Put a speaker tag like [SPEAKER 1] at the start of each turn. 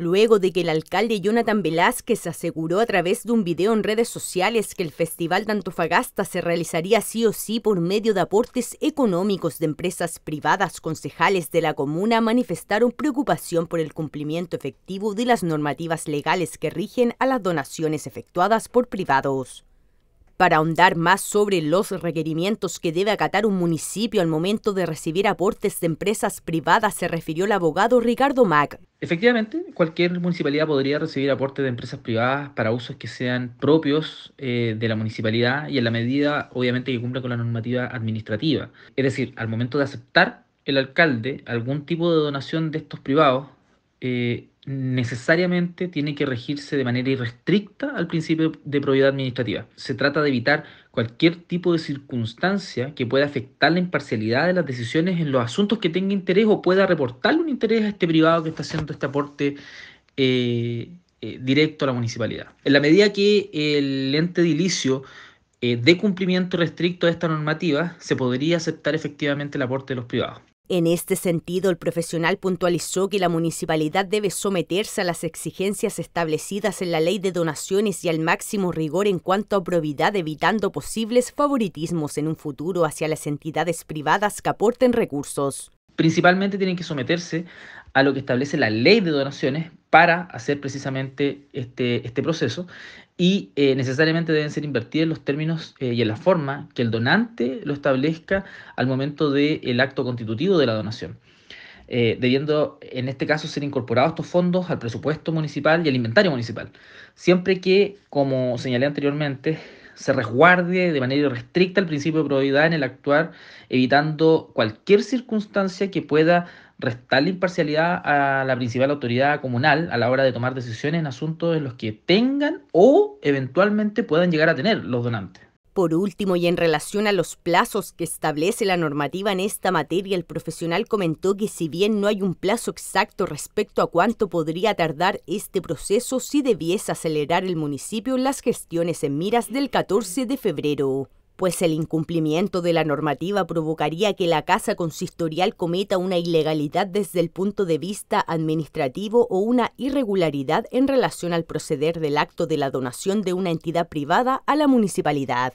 [SPEAKER 1] Luego de que el alcalde Jonathan Velázquez aseguró a través de un video en redes sociales que el Festival de Antofagasta se realizaría sí o sí por medio de aportes económicos de empresas privadas, concejales de la comuna manifestaron preocupación por el cumplimiento efectivo de las normativas legales que rigen a las donaciones efectuadas por privados. Para ahondar más sobre los requerimientos que debe acatar un municipio al momento de recibir aportes de empresas privadas, se refirió el abogado Ricardo Mac. Efectivamente,
[SPEAKER 2] cualquier municipalidad podría recibir aportes de empresas privadas para usos que sean propios eh, de la municipalidad y en la medida, obviamente, que cumpla con la normativa administrativa. Es decir, al momento de aceptar el alcalde algún tipo de donación de estos privados, eh, necesariamente tiene que regirse de manera irrestricta al principio de propiedad administrativa. Se trata de evitar cualquier tipo de circunstancia que pueda afectar la imparcialidad de las decisiones en los asuntos que tenga interés o pueda reportarle un interés a este privado que está haciendo este aporte eh, eh, directo a la municipalidad. En la medida que el ente edilicio eh, de cumplimiento restricto a esta normativa, se podría aceptar efectivamente el aporte de los privados.
[SPEAKER 1] En este sentido, el profesional puntualizó que la municipalidad debe someterse a las exigencias establecidas en la ley de donaciones y al máximo rigor en cuanto a probidad, evitando posibles favoritismos en un futuro hacia las entidades privadas que aporten recursos. Principalmente tienen que someterse a lo que establece la ley de donaciones
[SPEAKER 2] para hacer precisamente este, este proceso y eh, necesariamente deben ser invertidos en los términos eh, y en la forma que el donante lo establezca al momento del acto constitutivo de la donación. Eh, debiendo en este caso ser incorporados estos fondos al presupuesto municipal y al inventario municipal, siempre que, como señalé anteriormente, se resguarde de manera irrestricta el principio de probabilidad en el actuar, evitando cualquier circunstancia que pueda restar la imparcialidad a la principal autoridad comunal a la hora de tomar decisiones en asuntos en los que tengan o eventualmente puedan llegar a tener los donantes.
[SPEAKER 1] Por último, y en relación a los plazos que establece la normativa en esta materia, el profesional comentó que si bien no hay un plazo exacto respecto a cuánto podría tardar este proceso, si debiese acelerar el municipio las gestiones en miras del 14 de febrero pues el incumplimiento de la normativa provocaría que la Casa Consistorial cometa una ilegalidad desde el punto de vista administrativo o una irregularidad en relación al proceder del acto de la donación de una entidad privada a la municipalidad.